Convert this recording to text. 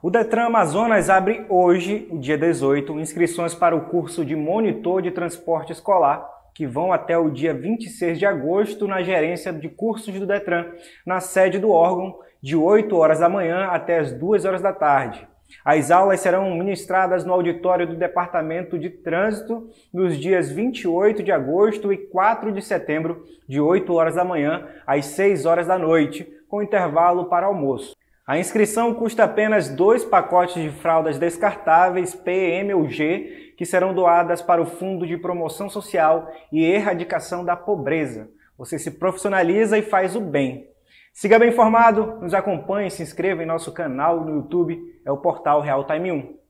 O Detran Amazonas abre hoje, dia 18, inscrições para o curso de monitor de transporte escolar, que vão até o dia 26 de agosto na gerência de cursos do Detran, na sede do órgão, de 8 horas da manhã até as 2 horas da tarde. As aulas serão ministradas no auditório do Departamento de Trânsito nos dias 28 de agosto e 4 de setembro, de 8 horas da manhã às 6 horas da noite, com intervalo para almoço. A inscrição custa apenas dois pacotes de fraldas descartáveis PM ou G, que serão doadas para o Fundo de Promoção Social e Erradicação da Pobreza. Você se profissionaliza e faz o bem. Siga bem informado, nos acompanhe, se inscreva em nosso canal no YouTube, é o portal Real Time 1.